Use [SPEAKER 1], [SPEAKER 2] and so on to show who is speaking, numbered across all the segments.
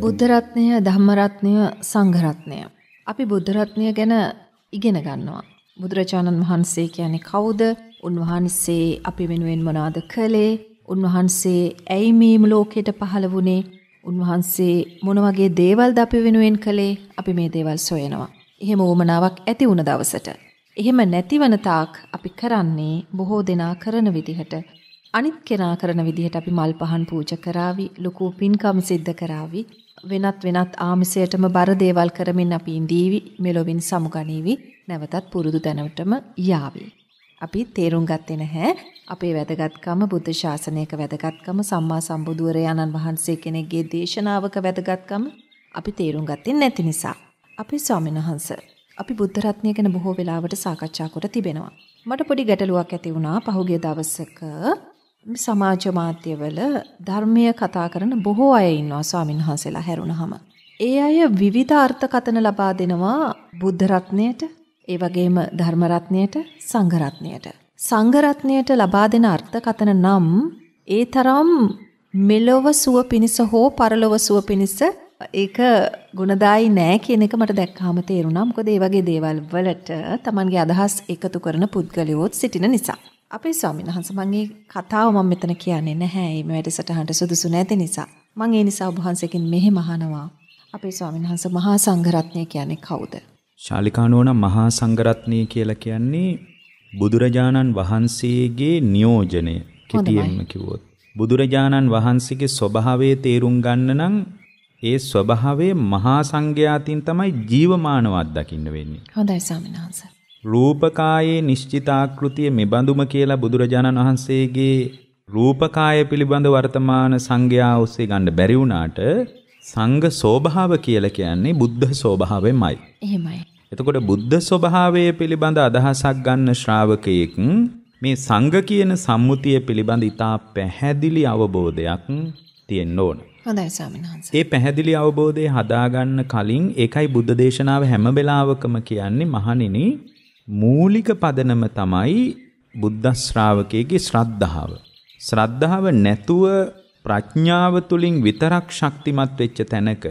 [SPEAKER 1] බුද්ධරත්නය ධම්මරත්නය සංඝරත්නය. අපි බුද්ධරත්නය ගැන ඉගෙන ගන්නවා. බුදුරජාණන් වහන්සේ කියන්නේ කවුද උන්වහන්සේ අපි වෙනුවෙන් මොනාද කළේ උන්වහන්සේ ඇයි මේම ලෝකෙට පහළ වුණේ උන්වහන්සේ මොන වගේ දේවල්ද අපි වෙනුවෙන් කළේ අපි මේ දේවල් සොයනවා. එහෙම වුමනාවක් ඇති වුණ දවසට එහෙම නැතිවන තාක් අපි කරන්නේ බොහෝ දෙනා කරන විදිහට අනිත් කෙනා කරන විදිහට අපි මල් පහන් පූජා කරાવી ලොකු පින්කම් සිද්ධ කරાવી වෙනත් වෙනත් ආමිසයටම බර දේවල් කරමින් අපි ඉඳීවි මෙලොවින් සමුගනීවි නැවතත් පුරුදු දැනටම යාවි අපි තේරුම් ගත්තේ නැහැ අපේ වැදගත්කම බුද්ධ ශාසනයක වැදගත්කම සම්මා සම්බුදුවරයාණන් වහන්සේ කෙනෙක්ගේ දේශනාවක වැදගත්කම අපි තේරුම් ගත්තේ නැති නිසා අපි ස්වාමීන් වහන්සේ අපි බුද්ධ රත්නය ගැන බොහෝ වෙලාවට සාකච්ඡා කොට තිබෙනවා. මට පොඩි ගැටලුවක් ඇති වුණා පහුගිය දවසක සමාජ මාධ්‍යවල ධර්මීය කතා කරන බොහෝ අය ඉන්නවා ස්වාමින්වහන්සේලා හැරුණාම. ඒ අය විවිධ අර්ථකතන ලබා දෙනවා බුද්ධ රත්නයට, ඒ වගේම ධර්ම රත්නයට, සංඝ රත්නයට. සංඝ රත්නයට ලබා දෙන අර්ථකතන නම් ඒ තරම් මෙලොව සුව පිණිස හෝ පරලොව සුව පිණිස ඒක ගුණදායි නෑ කියන එක මට දැක්කාම තේරුණා. මොකද ඒ වගේ දේවල් වලට Tamanගේ අදහස් එකතු කරන පුද්ගලයෝත් සිටින නිසා. අපේ ස්වාමීන් වහන්සේ මම මේ කතාව මම මෙතන කියන්නේ නැහැ. මේ වැඩසටහනට සුදුසු නැති නිසා. මම ඒ නිසා ඔබ වහන්සේකින් මෙහෙම අහනවා. අපේ ස්වාමීන් වහන්සේ මහා සංඝරත්නය කියන්නේ කවුද?
[SPEAKER 2] ශාලිකානෝන මහා සංඝරත්නය කියලා කියන්නේ බුදුරජාණන් වහන්සේගේ නියෝජනය කෙටියෙන්ම කිව්වොත්. බුදුරජාණන් වහන්සේගේ ස්වභාවය තේරුම් ගන්න නම් ඒ ස්වභාවයේ මහා සංඝයාතින් තමයි ජීවමානව අත්දකින්න වෙන්නේ.
[SPEAKER 1] හොඳයි ස්වාමීන් වහන්සේ.
[SPEAKER 2] රූපකායේ නිශ්චිතාකෘතිය මෙබඳුම කියලා බුදුරජාණන් වහන්සේගේ රූපකාය පිළිබඳ වර්තමාන සංඝයා ඔස්සේ ගන්න බැරි වුණාට සංඝ ස්වභාව කියලා කියන්නේ බුද්ධ ස්වභාවයමයි. එහෙමයි. එතකොට බුද්ධ ස්වභාවය පිළිබඳ අදහසක් ගන්න ශ්‍රාවකයෙක් මේ සංඝ කියන සම්මුතිය පිළිබඳ ඉතා පැහැදිලි අවබෝධයක් තියෙන්න ඕනේ. හොඳයි ස්වාමීන් වහන්සේ. මේ පැහැදිලි අවබෝධය හදාගන්න කලින් ඒකයි බුද්ධ දේශනාව හැම වෙලාවකම කියන්නේ මහණෙනි මූලික පදනම තමයි බුද්ධ ශ්‍රාවකයේ ශ්‍රද්ධාව. ශ්‍රද්ධාව නැතුව ප්‍රඥාව තුලින් විතරක් ශක්තිමත් වෙච්ච තැනක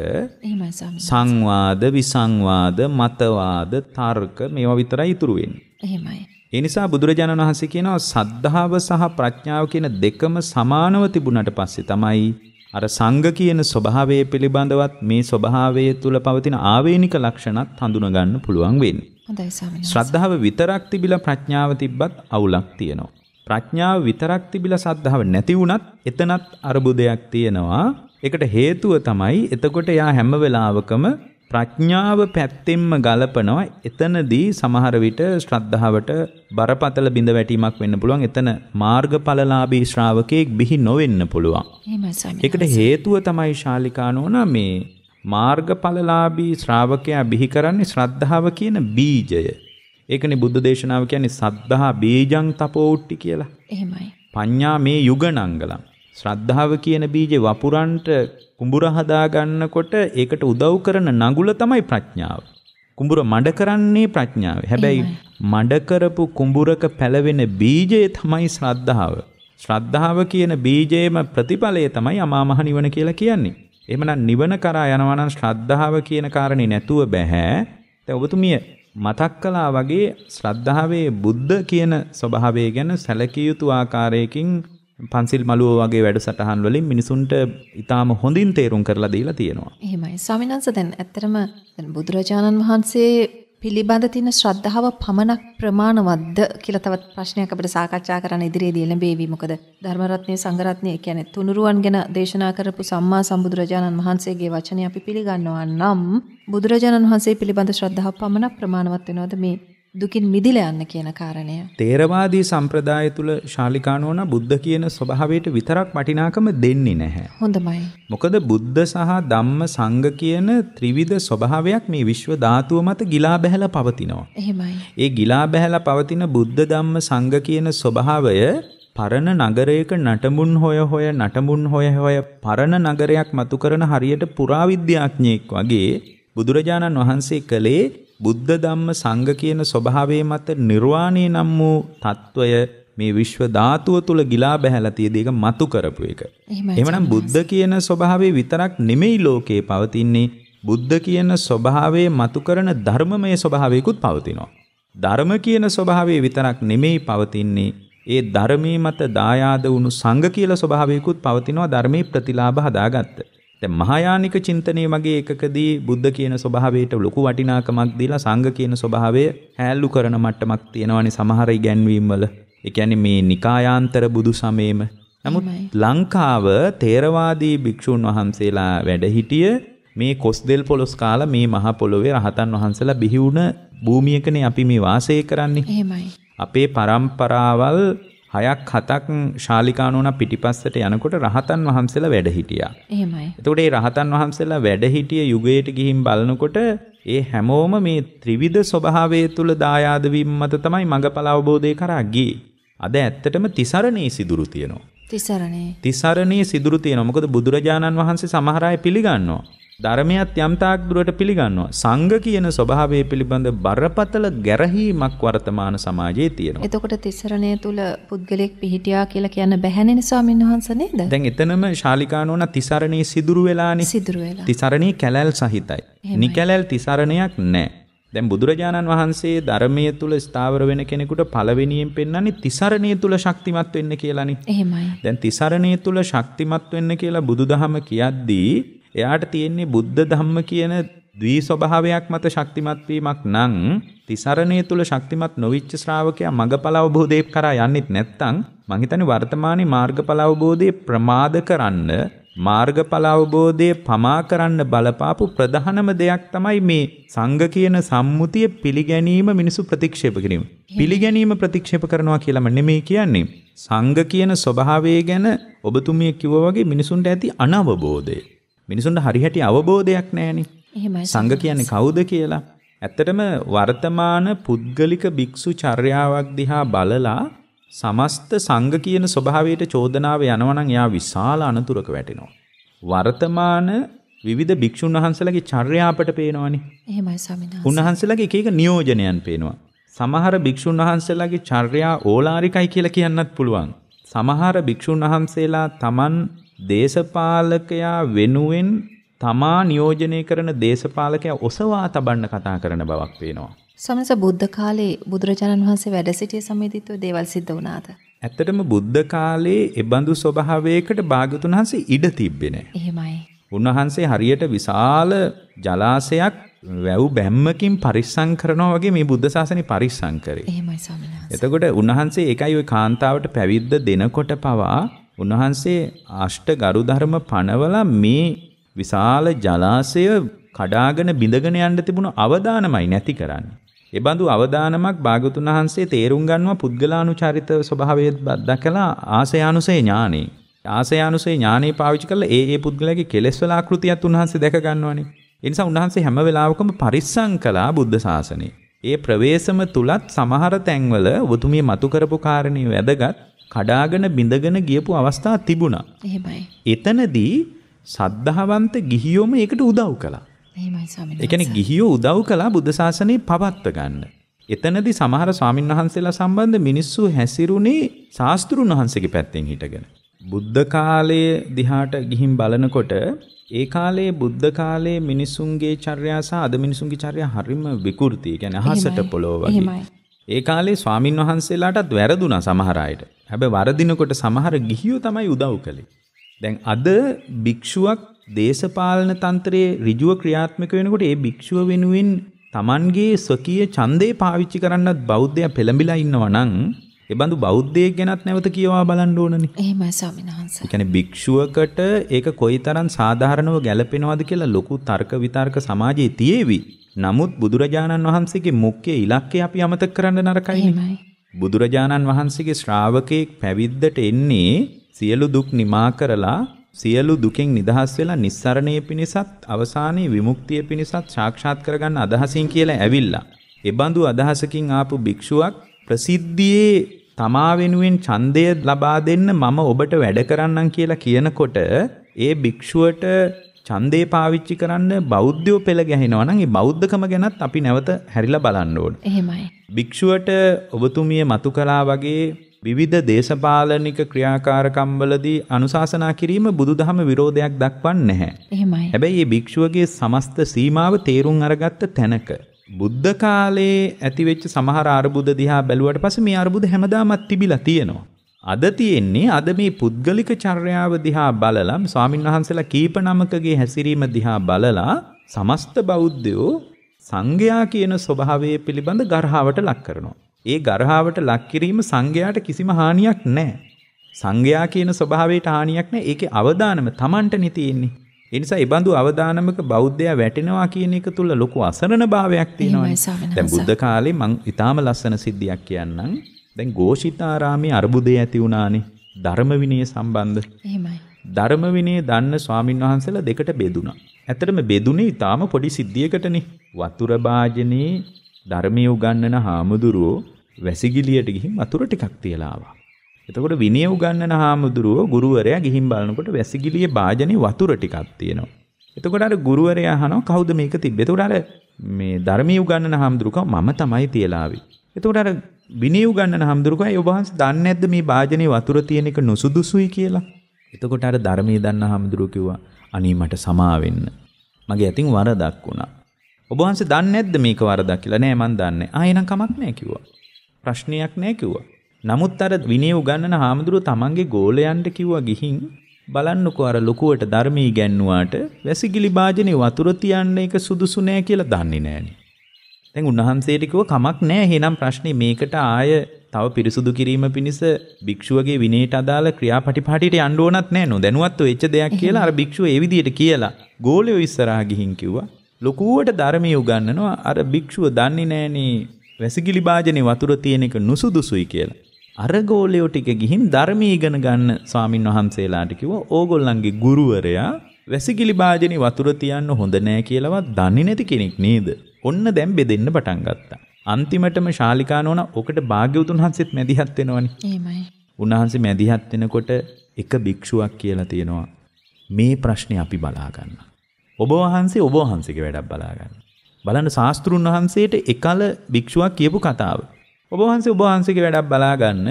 [SPEAKER 2] සංවාද විසංවාද මතවාද තර්ක මේවා විතරයි ඉතුරු වෙන්නේ. එහෙමයි. ඒ නිසා බුදුරජාණන් වහන්සේ කියනවා සද්ධාව සහ ප්‍රඥාව කියන දෙකම සමානව තිබුණට පස්සේ තමයි අර සංඝ කියන ස්වභාවය පිළිබඳවත් මේ ස්වභාවය තුළ පවතින ආවේනික ලක්ෂණත් හඳුනගන්න පුළුවන් වෙන්නේ. හොඳයි ස්වාමීනි. ශ්‍රද්ධාව විතරක් තිබිලා ප්‍රඥාව තිබ්බත් අවුලක් තියෙනවා. ප්‍රඥාව විතරක් තිබිලා සද්ධාව නැති වුණත් එතනත් අරුබුදයක් තියෙනවා. ඒකට හේතුව තමයි එතකොට යා හැම වෙලාවකම ප්‍රඥාව පැත්තෙන්ම ගලපනවා එතනදී සමහර විට ශ්‍රද්ධාවට බරපතල බිඳ වැටීමක් වෙන්න පුළුවන් එතන මාර්ගඵලලාභී ශ්‍රාවකෙක් බිහි නොවෙන්න පුළුවන් ඒකට හේතුව තමයි ශාලිකා නෝනා මේ මාර්ගඵලලාභී ශ්‍රාවකයා බිහි කරන්නේ ශ්‍රද්ධාව කියන බීජය ඒකනේ බුද්ධ දේශනාව කියන්නේ සද්ධා බීජං තපෝට්ටි කියලා එහෙමයි පඤ්ඤා මේ යුගණංගලම් ශ්‍රද්ධාව කියන බීජේ වපුරන්ට කුඹුර හදා ගන්නකොට ඒකට උදව් කරන නඟුල තමයි ප්‍රඥාව. කුඹුර මඩ කරන්නේ ප්‍රඥාව. හැබැයි මඩ කරපු කුඹුරක පැලවෙන බීජය තමයි ශ්‍රද්ධාව. ශ්‍රද්ධාව කියන බීජයේම ප්‍රතිඵලය තමයි අමාමහ නිවන කියලා කියන්නේ. එහෙමනම් නිවන කරා යනවා නම් ශ්‍රද්ධාව කියන කාරණේ නැතුව බෑ. දැන් ඔබතුමිය මතක් කළා වගේ ශ්‍රද්ධාවේ බුද්ධ කියන ස්වභාවය ගැන සැලකිය යුතු ආකාරයකින් පන්සිල් මලුව වගේ වැඩසටහන් වලින් මිනිසුන්ට ඉතාම හොඳින් තේරුම් කරලා දීලා තියෙනවා.
[SPEAKER 1] එහෙමයි. ස්වාමිනාංශ දැන් ඇත්තටම දැන් බුදුරජාණන් වහන්සේ පිළිබඳ තියෙන ශ්‍රද්ධාව පමණක් ප්‍රමාණවත්ද කියලා තවත් ප්‍රශ්නයක් අපිට සාකච්ඡා කරන්න ඉදිරියේදී ලැබෙවි. මොකද ධර්මරත්නයේ සංඝරත්නයේ කියන්නේ තුනුරුවන් ගැන දේශනා කරපු සම්මා සම්බුදුරජාණන් වහන්සේගේ වචනේ අපි පිළිගන්නවා නම් බුදුරජාණන් වහන්සේ පිළිබඳ ශ්‍රද්ධාව පමණක් ප්‍රමාණවත් වෙනවද මේ දුකින් මිදිලා යන්න කියන කාරණය.
[SPEAKER 2] තේරවාදී සම්ප්‍රදාය තුල ශාලිකානෝන බුද්ධ කියන ස්වභාවයට විතරක් වටිනාකම දෙන්නේ නැහැ. හොඳමයි. මොකද බුද්ධ සහ ධම්ම සංඝ කියන ත්‍රිවිධ ස්වභාවයක් මේ විශ්ව ධාතුව මත ගිලා බැහැලා පවතිනවා. එහෙමයි. ඒ ගිලා බැහැලා පවතින බුද්ධ ධම්ම සංඝ කියන ස්වභාවය පරණ නගරයක නටඹුන් හොය හොය නටඹුන් හොය හොය පරණ නගරයක් මතු කරන හරියට පුරාවිද්‍යාඥයෙක් වගේ බුදුරජාණන් වහන්සේ කළේ බුද්ධ ධම්ම සංඝ කියන ස්වභාවයේ මත නිර්වාණය නම් වූ తত্ত্বය මේ විශ්ව ධාතුව තුල ගිලා බැහැලා තියෙදි ඒක මතු කරපු එක.
[SPEAKER 1] එහෙමනම් බුද්ධ
[SPEAKER 2] කියන ස්වභාවය විතරක් නෙමෙයි ලෝකේ පවතින්නේ බුද්ධ කියන ස්වභාවයේ මතු කරන ධර්මමය ස්වභාවයකුත් පවතිනවා. ධර්ම කියන ස්වභාවය විතරක් නෙමෙයි පවතින්නේ ඒ ධර්මයේ මත දායාද වුණු සංඝ කියලා ස්වභාවයකුත් පවතිනවා ධර්මයේ ප්‍රතිලාභ හදාගත්තා. දැන් මහායානික චින්තනයේ මගේ එකකදී බුද්ධ කියන ස්වභාවයට ලොකු වටිනාකමක් දීලා සංඝ කියන ස්වභාවය හැල්ලු කරන මට්ටමක් තියෙනවානේ සමහර ඉගැන්වීම් වල. ඒ කියන්නේ මේ නිකායාන්තර බුදු සමයේම. නමුත් ලංකාව තේරවාදී භික්ෂුන් වහන්සේලා වැඩ හිටියේ මේ කොස්දෙල් පොලොස් කාලා මේ මහ පොළොවේ රහතන් වහන්සලා බිහි වුණ භූමියකනේ අපි මේ වාසය කරන්නේ. එහෙමයි. අපේ પરම්පරාවල් හයක් හතක් ශාලිකානෝන පිටිපස්සට යනකොට රහතන් වහන්සේලා වැඩ හිටියා. එහෙමයි. එතකොට මේ රහතන් වහන්සේලා වැඩ හිටිය යුගයට ගිහින් බලනකොට ඒ හැමෝම මේ ත්‍රිවිධ ස්වභාවය තුල දායාද වීම මත තමයි මඟඵල අවබෝධය කරා ගියේ. අද ඇත්තටම තිසරණේ සිදුරු තියෙනවා. තිසරණේ. තිසරණේ සිදුරු තියෙනවා. මොකද බුදුරජාණන් වහන්සේ සමහර අය පිළිගන්නවා. ධර්මයත් යම්තාක් දුරට පිළිගන්නවා. සංඝ කියන ස්වභාවය පිළිබඳ බරපතල ගැරහීමක් වර්තමාන සමාජයේ තියෙනවා.
[SPEAKER 1] එතකොට තිසරණය තුල පුද්ගලෙක් පිහිටියා කියලා කියන්න බැහැ නේ ස්වාමීන් වහන්සේ නේද?
[SPEAKER 2] දැන් එතනම ශාලිකානෝන තිසරණේ සිදුරු වෙලානේ. සිදුරු වෙලා. තිසරණේ කැලැල් සහිතයි. නිකැලැල් තිසරණයක් නැහැ. දැන් බුදුරජාණන් වහන්සේ ධර්මයේ තුල ස්ථාවර වෙන කෙනෙකුට පළවෙනියෙන් පෙන්වන්නේ තිසරණයේ තුල ශක්තිමත් වෙන්න කියලානේ. එහෙමයි. දැන් තිසරණයේ තුල ශක්තිමත් වෙන්න කියලා බුදුදහම කියද්දී එයාට තියෙන්නේ බුද්ධ ධම්ම කියන ද්වි ස්වභාවයක් මත ශක්තිමත් වීමක් නම් තිසරණය තුල ශක්තිමත් නොවිච්ච ශ්‍රාවකයා මඟඵල අවබෝධය කරා යන්නෙත් නැත්නම් මං හිතන්නේ වර්තමානයේ මාර්ගඵල අවබෝධය ප්‍රමාද කරන්න මාර්ගඵල අවබෝධය පමා කරන්න බලපාපු ප්‍රධානම දෙයක් තමයි මේ සංඝ කියන සම්මුතිය පිළිගැනීම මිනිසු ප්‍රතික්ෂේප කිරීම. පිළිගැනීම ප්‍රතික්ෂේප කරනවා කියලාම නෙමෙයි කියන්නේ. සංඝ කියන ස්වභාවය ගැන ඔබතුමිය කිව්වා වගේ මිනිසුන්ට ඇති අනවබෝධය. මිනිසුන්ට හරිහැටි අවබෝධයක් නැහැනේ. එහෙමයි. සංඝ කියන්නේ කවුද කියලා. ඇත්තටම වර්තමාන පුද්ගලික භික්ෂු චර්යාවක් දිහා බලලා සමස්ත සංඝ කියන ස්වභාවයට චෝදනාව යනවා නම් එයා විශාල අනතුරක වැටෙනවා. වර්තමාන විවිධ භික්ෂුන් වහන්සේලාගේ චර්යාපට පේනවනේ.
[SPEAKER 1] එහෙමයි ස්වාමීනි.
[SPEAKER 2] උන්වහන්සේලාගේ එක එක නියෝජනයන් පේනවා. සමහර භික්ෂුන් වහන්සේලාගේ චර්යා ඕලාරිකයි කියලා කියන්නත් පුළුවන්. සමහර භික්ෂුන් වහන්සේලා Taman දේශපාලකයා වෙනුවෙන් තමා නියෝජනය කරන දේශපාලකයා ඔසවා තබන්න කතා කරන බවක් පේනවා.
[SPEAKER 1] සමස බුද්ධ කාලේ බුදුරජාණන් වහන්සේ වැඩ සිටිය සමේදීත්ව දේවල් සිද්ධ වුණාද?
[SPEAKER 2] ඇත්තටම බුද්ධ කාලේ එබඳු ස්වභාවයකට භාගතුන් වහන්සේ ඉඩ තිබෙන්නේ එහෙමයි. උන්වහන්සේ හරියට විශාල ජලාශයක් වැව් බැම්මකින් පරිස්සම් කරනවා වගේ මේ බුද්ධ ශාසනය පරිස්සම් කරේ.
[SPEAKER 1] එහෙමයි ස්වාමීනි.
[SPEAKER 2] එතකොට උන්වහන්සේ ඒකයි ওই කාන්තාවට පැවිද්ද දෙනකොට පවා උන්වහන්සේ අෂ්ට ගරු ධර්ම පනවලා මේ විශාල ජලාශය කඩාගෙන බිඳගෙන යන්න තිබුණු අවදානමයි නැති කරන්නේ. ඒ බඳු අවදානමක් භාගතුන් වහන්සේ තේරුම් ගන්නවා පුද්ගලානුචරිත ස්වභාවය දකලා ආසයානුසේ ඥානෙ. ආසයානුසේ ඥානෙ පාවිච්චි කරලා ඒ ඒ පුද්ගලයාගේ කෙලෙස්වල ආකෘතියත් උන්වහන්සේ දැක ගන්නවනේ. ඒ නිසා උන්වහන්සේ හැම වෙලාවකම පරිස්සම් කළා බුද්ධ ශාසනය. ඒ ප්‍රවේශම තුලත් සමහර තැන්වල ඔබතුමිය මතු කරපු කාරණේ වැදගත් කඩාගෙන බිඳගෙන ගියපු අවස්ථා තිබුණා. එහෙමයි. එතනදී සද්ධාවන්ත ගිහියොම ඒකට උදව් කළා.
[SPEAKER 1] එහෙමයි ස්වාමීන් වහන්සේ. ඒ කියන්නේ
[SPEAKER 2] ගිහියෝ උදව් කළා බුද්ධ ශාසනය පවත්ව ගන්න. එතනදී සමහර ස්වාමින් වහන්සේලා සම්බන්ධ මිනිස්සු හැසිරුණේ ශාස්ත්‍රුන් වහන්සේගේ පැත්තෙන් හිටගෙන. බුද්ධ කාලයේ දිහාට ගිහින් බලනකොට ඒ කාලේ බුද්ධ කාලේ මිනිසුන්ගේ චර්යා සහ අද මිනිසුන්ගේ චර්යා හරිම විකෘති. කියන්නේ අහසට පොළොව වගේ. ඒ කාලේ ස්වාමින් වහන්සේලාටත් වැරදුනා සමහර අයට. හැබැයි වරදිනකොට සමහර ගිහියෝ තමයි උදව් කළේ. දැන් අද භික්ෂුවක් දේශපාලන තන්ත්‍රයේ ඍජුව ක්‍රියාත්මක වෙනකොට ඒ භික්ෂුව වෙනුවෙන් Tamanගේ ස්වකීය ඡන්දේ පාවිච්චි කරන්නත් බෞද්ධයා පෙළඹිලා ඉන්නවා නම් ඒ බඳු බෞද්ධයෙක් ගැනත් නැවත කියවා බලන්න ඕනනේ.
[SPEAKER 1] එහෙමයි ස්වාමීන්
[SPEAKER 2] වහන්සේ. ඒ කියන්නේ භික්ෂුවකට ඒක කොයිතරම් සාධාරණව ගැලපෙනවද කියලා ලොකු තර්ක විතර්ක සමාජයේ තියේවි. නමුත් බුදුරජාණන් වහන්සේගේ මුඛ්‍ය ඉලක්කය අපි අමතක කරන්න නරකයිනේ. එහෙමයි. බුදුරජාණන් වහන්සේගේ ශ්‍රාවකෙක් පැවිද්දට එන්නේ සියලු දුක් නිමා කරලා සියලු දුකෙන් නිදහස් වෙලා නිස්සරණය පිණිසත් අවසානයේ විමුක්තිය පිණිසත් සාක්ෂාත් කරගන්න අදහසින් කියලා ඇවිල්ලා. එබඳු අදහසකින් ආපු භික්ෂුවක් ප්‍රසිද්ධියේ තමා වෙනුවෙන් ඡන්දය ලබා දෙන්න මම ඔබට වැඩ කරන්නම් කියලා කියනකොට ඒ භික්ෂුවට ඡන්දේ පාවිච්චි කරන්න බෞද්ධයෝ පෙළ ගැහෙනවා නම් ඒ බෞද්ධකම ගැනත් අපි නැවත හැරිලා බලන්න ඕන. එහෙමයි. භික්ෂුවට ඔබතුමිය මතු කළා වගේ විවිධ දේශපාලනික ක්‍රියාකාරකම්වලදී අනුශාසනා කිරීම බුදුදහම විරෝධයක් දක්වන්නේ නැහැ. එහෙමයි. හැබැයි මේ භික්ෂුවගේ සමස්ත සීමාව තේරුම් අරගත්ත තැනක බුද්ධ කාලයේ ඇතිවෙච්ච සමහර අරුබුද දිහා බැලුවට පස්සේ මේ අරුබුද හැමදාමත් තිබිලා තියෙනවා. අද තියෙන්නේ අද මේ පුද්ගලික චර්යාව දිහා බලලා ස්වාමින් වහන්සේලා කීප නමකගේ හැසිරීම දිහා බලලා සමස්ත බෞද්ධයෝ සංඝයා කියන ස්වභාවය පිළිබඳ ගර්හාවට ලක් කරනවා. ඒ ගර්හාවට ලක් කිරීම සංඝයාට කිසිම හානියක් නැහැ. සංඝයා කියන ස්වභාවයට හානියක් නැහැ. ඒකේ අවදානම Tamanටනේ තියෙන්නේ. ඒ නිසා ඒ බඳු අවදානමක බෞද්ධයා වැටෙනවා කියන එක තුල ලොකු අසරණ භාවයක් තියෙනවා. දැන් බුද්ධ කාලේ මං ඊටාම ලස්සන සිද්ධියක් කියන්නම්. දැන් ഘോഷිතාරාමේ අරුබුදේ ඇති වුණානේ ධර්ම විනය සම්බන්ධ. එහෙමයි. ධර්ම විනය දන්න ස්වාමින් වහන්සේලා දෙකට බෙදුණා. ඇත්තටම බෙදුනේ ඊටාම පොඩි සිද්ධියකටනේ. වතුර භාජනේ ධර්මයේ උගන්වන හාමුදුරුවෝ වැසිගිලියට ගිහින් වතුර ටිකක් තියලා ආවා. එතකොට විනය උගන්වන හාමුදුරුව ගුරුවරයා ගිහින් බලනකොට වැසිගිලියේ භාජනේ වතුර ටිකක් තියෙනවා. එතකොට අර ගුරුවරයා අහනවා කවුද මේක තිබ්බේ? එතකොට අර මේ ධර්මීය උගන්වන හාමුදුරුවෝ මම තමයි තියලාවේ. එතකොට අර විනය උගන්නන හම්දුරුකෝ ඒ ඔබ වහන්සේ දන්නේ නැද්ද මේ භාජනයේ වතුර තියෙන එක නුසුදුසුයි කියලා? එතකොට අර ධර්මයේ දන්න හම්දුරුවෝ කිව්වා අනේ මට සමා වෙන්න. මගේ අතින් වරදක් වුණා. ඔබ වහන්සේ දන්නේ නැද්ද මේක වරදක් කියලා? නෑ මන් දන්නේ. ආ එහෙනම් කමක් නෑ කිව්වා. ප්‍රශ්නයක් නෑ කිව්වා. නමුත් අර විනය උගන්නන හාමුදුරුව තමන්ගේ ගෝලයන්ට කිව්වා ගිහින් බලන්නකෝ අර ලොකුවට ධර්මී ගැන්නුවාට වැසිකිලි භාජනේ වතුර තියන්න එක සුදුසු නෑ කියලා දන්නේ නෑනේ. දැන් උන්වහන්සේට කිව්ව කමක් නැහැ. එහෙනම් ප්‍රශ්නේ මේකට ආය තව පිරිසුදු කිරීම පිණිස භික්ෂුවගේ විනයට අදාළ ක්‍රියාපටිපාටියට යන්න ඕනත් නැහැ නෝ. දැනුවත් වෙච්ච දෙයක් කියලා අර භික්ෂුව ඒ විදිහට කියලා ගෝලියෝ ඉස්සරහා ගිහින් කිව්වා. ලොකුවට ධර්මයේ උගන්වනවා අර භික්ෂුව දන්නේ නැහනේ වැසිකිලි භාජනේ වතුර තියෙන එක නුසුදුසුයි කියලා. අර ගෝලියෝ ටික ගිහින් ධර්මයේ ඉගෙන ගන්න ස්වාමින් වහන්සේලාට කිව්වා ඕගොල්ලන්ගේ ගුරුවරයා වැසිකිලි භාජනේ වතුර තියන්න හොඳ නෑ කියලාවත් දන්නේ නැති කෙනෙක් නේද? ඔන්න දැන් බෙදෙන්න පටන් ගත්තා. අන්තිමටම ශාලිකා නෝන ඔකට භාග්‍යවතුන් වහන්සේත් මැදිහත් වෙනවනේ. එහෙමයි. උන්වහන්සේ මැදිහත් වෙනකොට එක භික්ෂුවක් කියලා තියෙනවා. මේ ප්‍රශ්නේ අපි බලා ගන්න. ඔබ වහන්සේ ඔබ වහන්සේගේ වැඩක් බලා ගන්න. බලන්න ශාස්ත්‍රුන් වහන්සේට එකල භික්ෂුවක් කියපු කතාව. ඔබ වහන්සේ ඔබ වහන්සේගේ වැඩක් බලා ගන්න.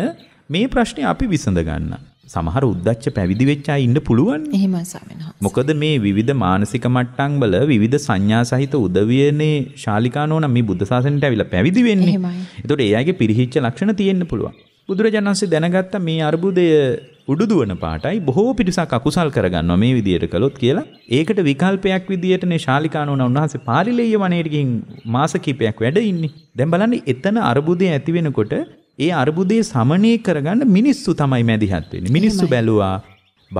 [SPEAKER 2] මේ ප්‍රශ්නේ අපි විසඳ ගන්නවා. සමහර උද්දච්ච පැවිදි වෙච්ච අය ඉන්න පුළුවන්.
[SPEAKER 1] එහෙමයි ස්වාමීන් වහන්සේ.
[SPEAKER 2] මොකද මේ විවිධ මානසික මට්ටම් වල විවිධ සංඥා සහිත උදවියනේ ශාලිකා නෝනා මේ බුද්ධ ශාසනයට ඇවිල්ලා පැවිදි වෙන්නේ. එහෙමයි. ඒතකොට ඒ අයගේ පිරිහිච්ච ලක්ෂණ තියෙන්න පුළුවන්. බුදුරජාණන් වහන්සේ දැනගත්ත මේ අර්බුදය උඩුදුවන පාටයි බොහෝ පිරිසක් අකුසල් කරගන්නවා මේ විදියට කළොත් කියලා. ඒකට විකල්පයක් විදියටනේ ශාලිකානෝන උන්වහන්සේ පාරිලෙය වනයේට ගිහින් මාස කිහිපයක් වැඩ ඉන්නේ. දැන් බලන්න එතන අරුබුදේ ඇති වෙනකොට ඒ අරුබුදේ සමනය කරගන්න මිනිස්සු තමයි මැදිහත් වෙන්නේ. මිනිස්සු බැලුවා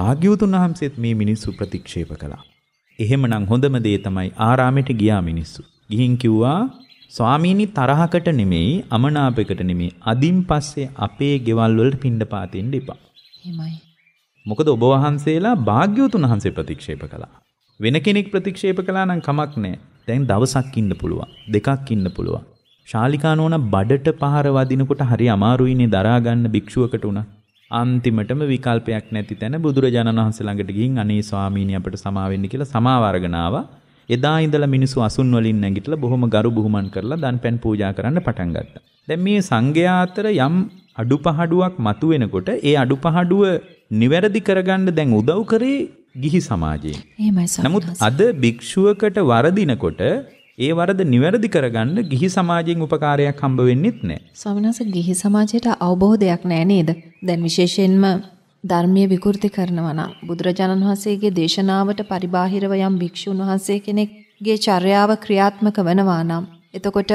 [SPEAKER 2] භාග්‍යවතුන් වහන්සේත් මේ මිනිස්සු ප්‍රතික්ෂේප කළා. එහෙමනම් හොඳම දේ තමයි ආරාමයට ගියා මිනිස්සු. ගිහින් කිව්වා ස්වාමීනි තරහකට නෙමෙයි අමනාපයකට නෙමෙයි අදින් පස්සේ අපේ ගෙවල් වලට පින්ඩ පාතින්න එපා. එහෙමයි. මොකද ඔබ වහන්සේලා භාග්‍යවතුන් වහන්සේ ප්‍රතික්ෂේප කළා. වෙන කෙනෙක් ප්‍රතික්ෂේප කළා නම් කමක් නැහැ. දැන් දවසක් ඉන්න පුළුවන්. දෙකක් ඉන්න පුළුවන්. ශාලිකා නෝන බඩට පහර වදිනකොට හරි අමාරුයිනේ දරා ගන්න භික්ෂුවකට උනා. අන්තිමටම විකල්පයක් නැති තැන බුදුරජාණන් වහන්සේ ළඟට ගිහින් අනේ ස්වාමීනි අපට සමා වෙන්න කියලා සමාව අරගෙන ආවා. එදා ඉඳලා මිනිස්සු අසුන් වලින් නැගිටලා බොහොම ගරු බුහුමන් කරලා දන් පැන් පූජා කරන්න පටන් ගත්තා. දැන් මේ සංඝයා අතර යම් අඩුපහඩුවක් මතුවෙනකොට ඒ අඩුපහඩුව නිවැරදි කරගන්න දැන් උදව් කරේ ගිහි සමාජයෙන්. නමුත් අද භික්ෂුවකට වරදිනකොට ඒ වරද නිවැරදි කරගන්න ගිහි සමාජයෙන් උපකාරයක් හම්බ වෙන්නෙත් නෑ.
[SPEAKER 1] ස්වාමිනාස ගිහි සමාජයට අවබෝධයක් නෑ නේද? දැන් විශේෂයෙන්ම ධර්මයේ විකෘති කරනවා නම් බුදුරජාණන් වහන්සේගේ දේශනාවට පරිබාහිරව යම් භික්ෂුන් වහන්සේ කෙනෙක්ගේ චර්යාව ක්‍රියාත්මක වෙනවා නම් එතකොට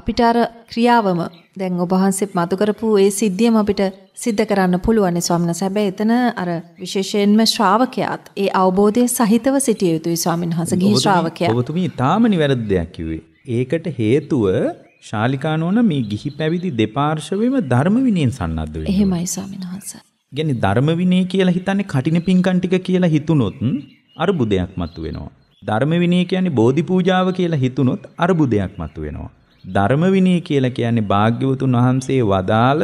[SPEAKER 1] අපිට අර ක්‍රියාවම දැන් ඔබ වහන්සේත් මතු කරපු ඒ සිද්ධියම අපිට සිද්ධ කරන්න පුළුවන් ස්වාමීන් වහන්සේ. හැබැයි එතන අර විශේෂයෙන්ම ශ්‍රාවකයාත් ඒ අවබෝධය සහිතව සිටිය යුතුයි ස්වාමීන් වහන්සේ. ගිහි ශ්‍රාවකයා.
[SPEAKER 2] ඔබතුමී ඊටාම නිවැරදි දෙයක් කිව්වේ. ඒකට හේතුව ශාලිකානෝන මේ ගිහි පැවිදි දෙපාර්ශවෙම ධර්ම විනයෙන් සන්නද්ධ වෙනවා.
[SPEAKER 1] එහෙමයි ස්වාමීන් වහන්සේ.
[SPEAKER 2] කියන්නේ ධර්ම විනය කියලා හිතන්නේ කටින පිංකම් ටික කියලා හිතුනොත් අරුබුදයක් මතුවෙනවා. ධර්ම විනය කියන්නේ බෝධි පූජාව කියලා හිතුනොත් අරුබුදයක් මතුවෙනවා. ධර්ම විනය කියලා කියන්නේ භාග්‍යවතුන් වහන්සේ වදාළ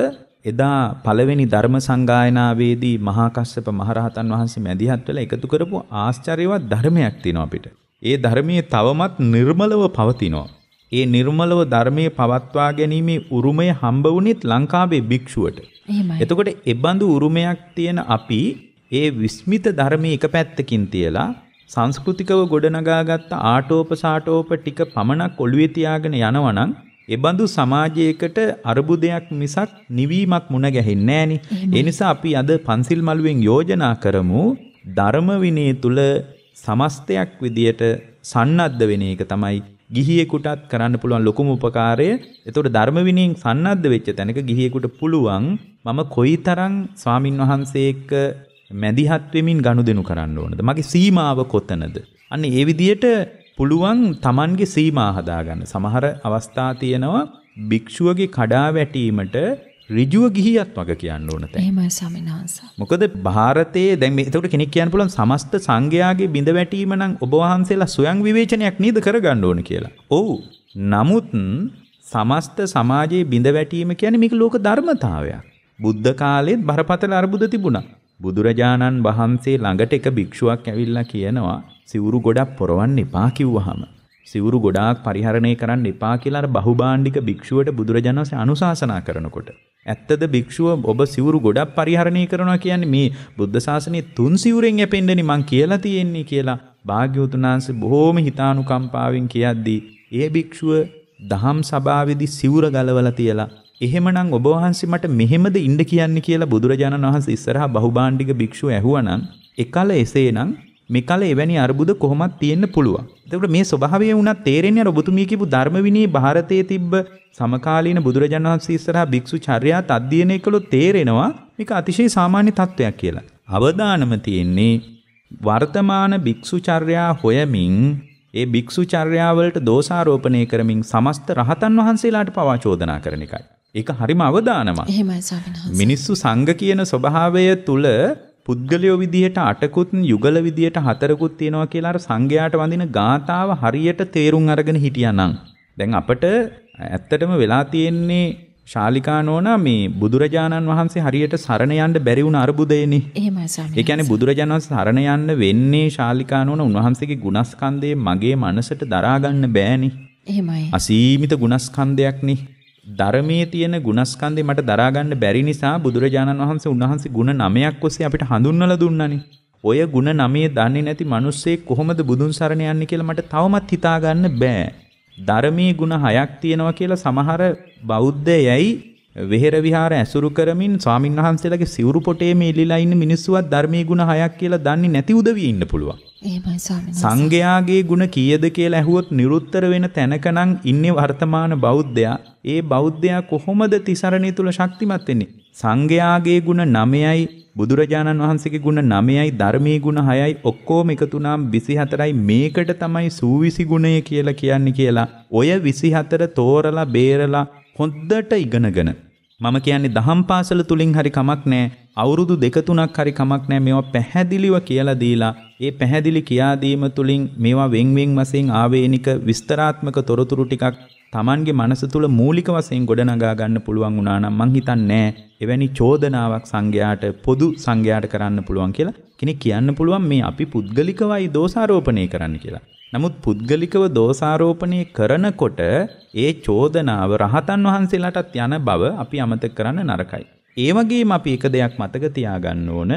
[SPEAKER 2] එදා පළවෙනි ධර්ම සංගායනාවේදී මහා කස්සප මහරහතන් වහන්සේ මැදිහත් වෙලා එකතු කරපු ආශ්චර්යවත් ධර්මයක් තියෙනවා අපිට. ඒ ධර්මයේ තවමත් නිර්මලව පවතිනවා. ඒ නිර්මලව ධර්මයේ පවත්වා ගැනීමේ උරුමය හම්බ වුණෙත් ලංකාවේ භික්ෂුවට. එතකොට එබඳු උරුමයක් තියෙන අපි ඒ විස්මිත ධර්මයේ එක පැත්තකින් තියලා සංස්කෘතිකව ගොඩනගාගත්ත ආටෝප සාටෝප ටික පමණක් ඔළුවේ තියාගෙන යනවනම් එබඳු සමාජයකට අර්බුදයක් මිසක් නිවීමක් මුණ ගැහෙන්නේ නෑනේ. ඒ නිසා අපි අද පන්සිල් මළුවෙන් යෝජනා කරමු ධර්ම විනය තුල සමස්තයක් විදියට සන්නද්ධ වෙන එක තමයි ගිහියෙකුටත් කරන්න පුළුවන් ලොකුම උපකාරය. ඒතකොට ධර්ම විනයෙන් සන්නද්ධ වෙච්ච තැනක ගිහියෙකුට පුළුවන් මම කොයිතරම් ස්වාමින්වහන්සේ එක්ක මැදිහත් වෙමින් ගනුදෙනු කරන්න ඕනද? මගේ සීමාව කොතනද? අන්න ඒ විදිහට පුළුවන් Tamanගේ සීමා හදාගන්න. සමහර අවස්ථා තියෙනවා භික්ෂුවගේ කඩා වැටීමට ඍජුව ගිහියත් වග කියන්න ඕන තැන.
[SPEAKER 1] එහෙමයි සමිනාංශ.
[SPEAKER 2] මොකද ಭಾರತයේ දැන් මේ එතකොට කෙනෙක් කියන්න පුළුවන් සමස්ත සංඝයාගේ බිඳ වැටීම නම් ඔබ වහන්සේලා ස්වයං විවේචනයක් නේද කරගන්න ඕන කියලා. ඔව්. නමුත් සමස්ත සමාජයේ බිඳ වැටීම කියන්නේ මේක ලෝක ධර්මතාවයක්. බුද්ධ කාලෙත් බරපතල අරුබුද තිබුණා. බුදුරජාණන් වහන්සේ ළඟට එක භික්ෂුවක් ඇවිල්ලා කියනවා සිවුරු ගොඩක් පොරවන්න එපා කිව්වහම සිවුරු ගොඩාක් පරිහරණය කරන්න එපා කියලා අර බහුභාණ්ඩික භික්ෂුවට බුදුරජාණන් වහන්සේ අනුශාසනා කරනකොට ඇත්තද භික්ෂුව ඔබ සිවුරු ගොඩක් පරිහරණය කරනවා කියන්නේ මේ බුද්ධ ශාසනයේ තුන් සිවුරෙන් යැපෙන්නේ මං කියලා තියෙන්නේ කියලා භාග්‍යවතුන් වහන්සේ බොහෝම හිතානුකම්පාවෙන් කියද්දී ඒ භික්ෂුව දහම් සභාවේදී සිවුර ගලවලා තියලා එහෙමනම් ඔබ වහන්සේ මට මෙහෙමද ඉන්න කියන්නේ කියලා බුදුරජාණන් වහන්සේ ඉස්සරහා බහුභාණ්ඩික භික්ෂුව ඇහුවනම් එකල එසේනම් මෙකල එවැනි අර්බුද කොහොමත් තියෙන්න පුළුවන්. එතකොට මේ ස්වභාවය වුණත් තේරෙන්නේ අර ඔබතුමිය කියපු ධර්මවිනී භාරතයේ තිබ්බ සමකාලීන බුදුරජාණන් වහන්සේ ඉස්සරහා භික්ෂු චර්යාත් අධ්‍යයනය කළොත් තේරෙනවා මේක අතිශය සාමාන්‍ය තත්වයක් කියලා. අවදානම තියෙන්නේ වර්තමාන භික්ෂුචර්යා හොයමින් ඒ භික්ෂුචර්යාවලට දෝෂාරෝපණය කරමින් සමස්ත රහතන් වහන්සේලාට පවා චෝදනා කරන එකයි. ඒක හරිම අවදානමක්.
[SPEAKER 1] එහෙමයි ස්වාමීන්
[SPEAKER 2] මිනිස්සු සංඝ කියන ස්වභාවය තුල පුද්ගලයෝ විදිහට අටකුත් යුගල විදිහට හතරකුත් තියෙනවා කියලා අර සංඝයාට වඳින ගාතාව හරියට තේරුම් අරගෙන හිටියානම් දැන් අපට ඇත්තටම වෙලා තියෙන්නේ ශාලිකා නෝනා මේ බුදුරජාණන් වහන්සේ හරියට සරණ යන්න බැරි වුණ අරුබුදේනේ.
[SPEAKER 1] එහෙමයි ස්වාමී. ඒ කියන්නේ
[SPEAKER 2] බුදුරජාණන් වහන්සේ සරණ යන්න වෙන්නේ ශාලිකා නෝනා උන්වහන්සේගේ ගුණස්කන්ධේ මගේ මනසට දරා ගන්න බෑනේ. එහෙමයි. අසීමිත ගුණස්කන්ධයක්නේ. ධර්මයේ තියෙන ගුණස්කන්ධය මට දරා ගන්න බැරි නිසා බුදුරජාණන් වහන්සේ උන්වහන්සේ ගුණ 9ක් ඔස්සේ අපිට හඳුන්වලා දුන්නනේ. ඔය ගුණ 9 දන්නේ නැති මිනිස්සේ කොහොමද බුදුන් සරණ යන්නේ කියලා මට තවමත් හිතා ගන්න බෑ. ධර්මයේ ගුණ 6ක් තියෙනවා කියලා සමහර බෞද්ධයයි වෙහෙර විහාර ඇසුරු කරමින් ස්වාමින්වහන්සේලාගේ සිවුරු පොටේ මේ ඉලිලා ඉන්න මිනිස්සුවත් ධර්මයේ ගුණ හයක් කියලා දන්නේ නැති උදවිය ඉන්න පුළුවන්.
[SPEAKER 1] එහෙමයි ස්වාමීනි.
[SPEAKER 2] සංඝයාගේ ගුණ කීයද කියලා ඇහුවොත් නිරුත්තර වෙන තැනකනම් ඉන්නේ වර්තමාන බෞද්ධයා. ඒ බෞද්ධයා කොහොමද තිසරණේ තුල ශක්තිමත් වෙන්නේ? සංඝයාගේ ගුණ 9යි බුදුරජාණන් වහන්සේගේ ගුණ 9යි ධර්මයේ ගුණ 6යි ඔක්කොම එකතු නම් 24යි මේකට තමයි සූවිසි ගුණය කියලා කියන්නේ කියලා ඔය 24 තෝරලා බේරලා හොඳට ඉගෙනගෙන මම කියන්නේ දහම් පාසල තුලින් හරි කමක් නැහැ අවුරුදු දෙක තුනක් හරි කමක් නැහැ මේවා පැහැදිලිව කියලා දීලා ඒ පැහැදිලි කියා දීම තුලින් මේවා වෙන් වෙන් වශයෙන් ආවේනික විස්තරාත්මක තොරතුරු ටිකක් Tamanගේ මනස තුල මූලික වශයෙන් ගොඩනගා ගන්න පුළුවන් වුණා නම් මං හිතන්නේ එවැනි චෝදනාවක් සංඝයාට පොදු සංඝයාට කරන්න පුළුවන් කියලා කෙනෙක් කියන්න පුළුවන් මේ අපි පුද්ගලිකවයි දෝෂාරෝපණය කරන්න කියලා නමුත් පුද්ගලිකව දෝෂාරෝපණය කරනකොට ඒ චෝදනාව රහතන් වහන්සේලාටත් යන බව අපි අමතක කරන්න නරකයි. ඒ වගේම අපි එක දෙයක් මතක තියාගන්න ඕන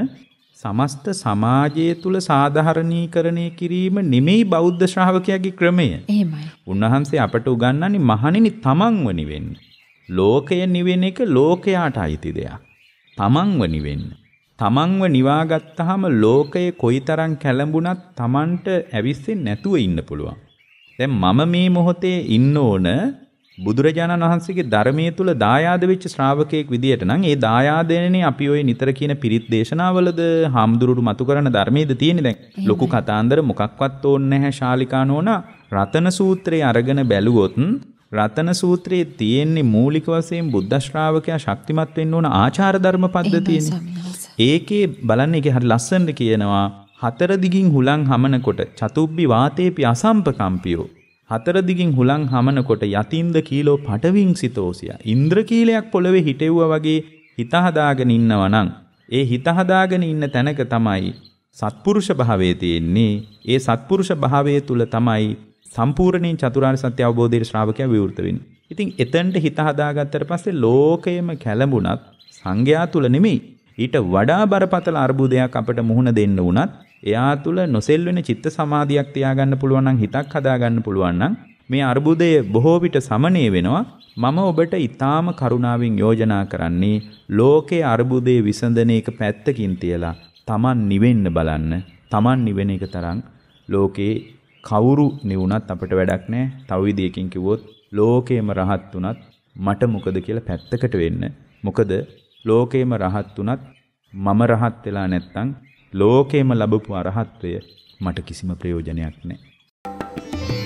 [SPEAKER 2] සමස්ත සමාජය තුල සාධාරණීකරණය කිරීම නෙමෙයි බෞද්ධ ශ්‍රාවකයාගේ ක්‍රමය. එහෙමයි. උන්වහන්සේ අපට උගන්වන්නේ මහණෙනි තමන්ව නිවෙන්න. ලෝකය නිවෙන එක ලෝකයාට අයිති දෙයක්. තමන්ව නිවෙන්න. තමන්ව නිවාගත්තාම ලෝකයේ කොයිතරම් කැළඹුණත් තමන්ට ඇවිස්සෙන්නේ නැතුව ඉන්න පුළුවන්. දැන් මම මේ මොහොතේ ඉන්න ඕන බුදුරජාණන් වහන්සේගේ ධර්මයේ තුල දායාද වෙච්ච ශ්‍රාවකයෙක් විදියට නම් ඒ දායාදෙනේ අපි ඔය නිතර කියන පිරිත් දේශනාවලද හාමුදුරුවෝ මතු කරන ධර්මයේද තියෙන්නේ දැන් ලොකු කතාන්දර මොකක්වත් ඕනේ නැහැ ශාලිකා නෝනා රතන සූත්‍රයේ අරගෙන බැලුවොත් රතන සූත්‍රයේ තියෙන්නේ මූලික වශයෙන් බුද්ධ ශ්‍රාවකයා ශක්තිමත් වෙන්න ඕන ආචාර ධර්ම පද්ධතියනේ ඒකේ බලන්න එක හරි ලස්සනට කියනවා හතර දිගින් හුලං හමනකොට චතුබ්බි වාතේපි අසම්පකම්පියෝ හතර දිගින් හුලං හමනකොට යතින්ද කීලෝ පටවින් සිතෝසිය ඉන්ද්‍ර කීලයක් පොළවේ හිටෙව්වා වගේ හිත හදාගෙන ඉන්නවා නම් ඒ හිත හදාගෙන ඉන්න තැනක තමයි සත්පුරුෂ භාවයේ තියෙන්නේ ඒ සත්පුරුෂ භාවයේ තුල තමයි සම්පූර්ණයෙන් චතුරාර්ය සත්‍ය අවබෝධයේ ශ්‍රාවකයා විවෘත වෙන්නේ ඉතින් එතනට හිත හදාගත්තට පස්සේ ලෝකයේම කැළඹුණත් සංඝයා තුල නෙමෙයි ඊට වඩා බරපතල අර්බුදයක් අපට මුහුණ දෙන්න වුණත් එයා තුළ නොසෙල්වෙන චිත්ත සමාධියක් තියාගන්න පුළුවන් නම් හිතක් හදාගන්න පුළුවන් නම් මේ අර්බුදය බොහෝ විට සමනය වෙනවා මම ඔබට ඊටාම කරුණාවෙන් යෝජනා කරන්නේ ලෝකයේ අර්බුදයේ විසඳන එක පැත්තකින් තියලා Taman නිවෙන්න බලන්න Taman නිවෙන එක තරම් ලෝකේ කවුරු නිවුණත් අපට වැඩක් නැහැ තව විදියකින් කිව්වොත් ලෝකේම රහත් උනත් මට මොකද කියලා පැත්තකට වෙන්න මොකද ලෝකේම රහත් වුණත් මම රහත් වෙලා නැත්නම් ලෝකේම ලැබපු අරහත්වය මට කිසිම ප්‍රයෝජනයක් නැහැ.